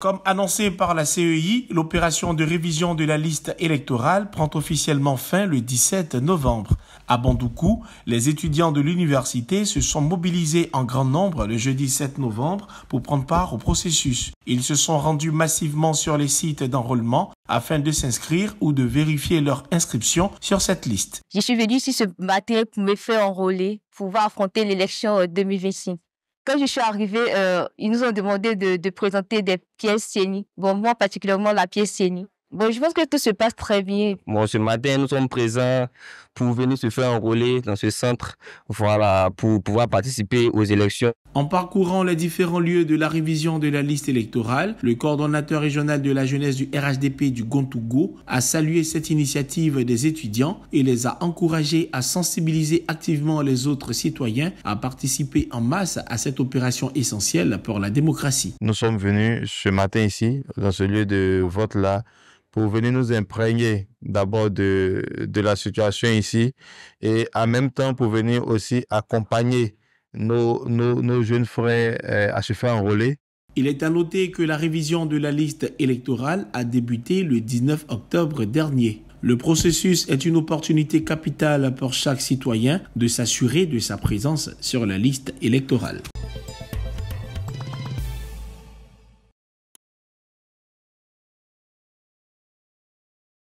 Comme annoncé par la CEI, l'opération de révision de la liste électorale prend officiellement fin le 17 novembre. À Bandoukou, les étudiants de l'université se sont mobilisés en grand nombre le jeudi 7 novembre pour prendre part au processus. Ils se sont rendus massivement sur les sites d'enrôlement afin de s'inscrire ou de vérifier leur inscription sur cette liste. Je suis venu ici ce matin pour me faire enrôler, pour pouvoir affronter l'élection 2025. Euh, quand je suis arrivée, euh, ils nous ont demandé de, présenter des pièces scéniques. Bon, moi, particulièrement, la pièce scénique. Bon, je pense que tout se passe très bien. Bon, ce matin, nous sommes présents pour venir se faire enrôler dans ce centre, voilà, pour pouvoir participer aux élections. En parcourant les différents lieux de la révision de la liste électorale, le coordonnateur régional de la jeunesse du RHDP du Gontougo a salué cette initiative des étudiants et les a encouragés à sensibiliser activement les autres citoyens à participer en masse à cette opération essentielle pour la démocratie. Nous sommes venus ce matin ici, dans ce lieu de vote-là, pour venir nous imprégner d'abord de, de la situation ici et en même temps pour venir aussi accompagner nos, jeunes frères euh, à se faire enrôler. Il est à noter que la révision de la liste électorale a débuté le 19 octobre dernier. Le processus est une opportunité capitale pour chaque citoyen de s'assurer de sa présence sur la liste électorale.